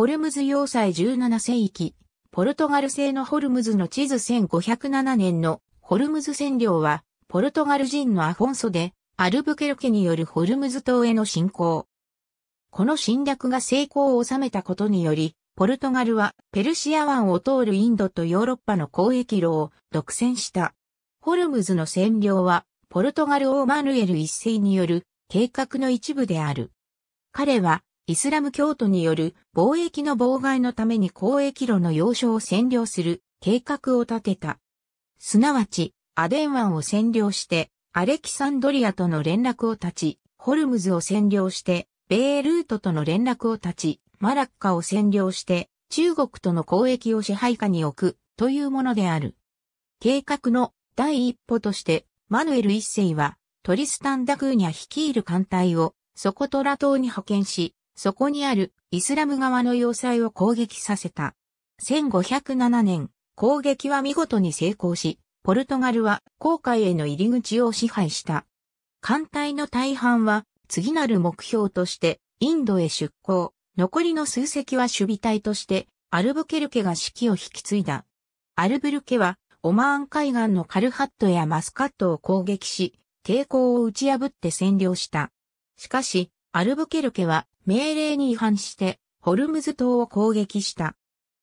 ホルムズ要塞17世紀、ポルトガル製のホルムズの地図1507年のホルムズ占領は、ポルトガル人のアフォンソで、アルブケルケによるホルムズ島への侵攻。この侵略が成功を収めたことにより、ポルトガルはペルシア湾を通るインドとヨーロッパの交易路を独占した。ホルムズの占領は、ポルトガル王マヌエル一世による計画の一部である。彼はイスラム教徒による貿易の妨害のために交易路の要所を占領する計画を立てた。すなわち、アデン湾を占領して、アレキサンドリアとの連絡を断ち、ホルムズを占領して、ベールートとの連絡を断ち、マラッカを占領して、中国との交易を支配下に置く、というものである。計画の第一歩として、マヌエル一世は、トリスタン・ダクーニャ率いる艦隊を、ソコトラ島に派遣し、そこにあるイスラム側の要塞を攻撃させた。1507年、攻撃は見事に成功し、ポルトガルは航海への入り口を支配した。艦隊の大半は次なる目標としてインドへ出港、残りの数隻は守備隊としてアルブケルケが指揮を引き継いだ。アルブルケはオマーン海岸のカルハットやマスカットを攻撃し、抵抗を打ち破って占領した。しかし、アルブケルケは命令に違反して、ホルムズ島を攻撃した。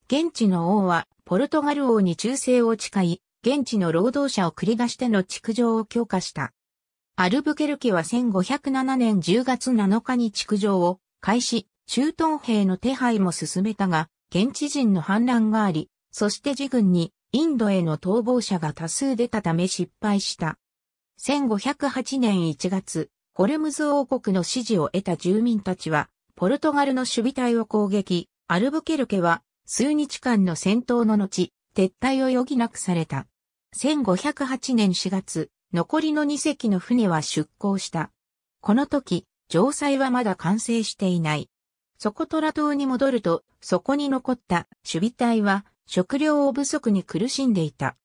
現地の王は、ポルトガル王に忠誠を誓い、現地の労働者を繰り出しての築城を強化した。アルブケルケは1507年10月7日に築城を開始、駐屯兵の手配も進めたが、現地人の反乱があり、そして自軍にインドへの逃亡者が多数出たため失敗した。1508年1月、ホルムズ王国の支持を得た住民たちは、ポルトガルの守備隊を攻撃、アルブケルケは数日間の戦闘の後、撤退を余儀なくされた。1508年4月、残りの2隻の船は出港した。この時、城塞はまだ完成していない。ソコトラ島に戻ると、そこに残った守備隊は食料を不足に苦しんでいた。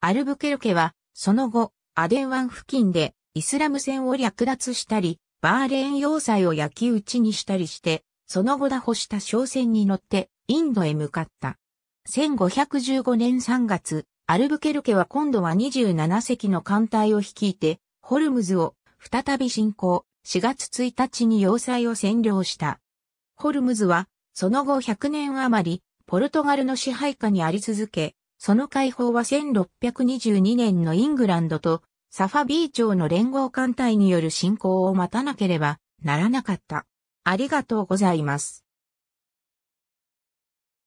アルブケルケは、その後、アデン湾付近でイスラム戦を略奪したり、バーレーン要塞を焼き討ちにしたりして、その後打破した商船に乗ってインドへ向かった。1515年3月、アルブケルケは今度は27隻の艦隊を率いて、ホルムズを再び進行、4月1日に要塞を占領した。ホルムズは、その後100年余り、ポルトガルの支配下にあり続け、その解放は1622年のイングランドとサファビー町の連合艦隊による侵攻を待たなければならなかった。ありがとうございます。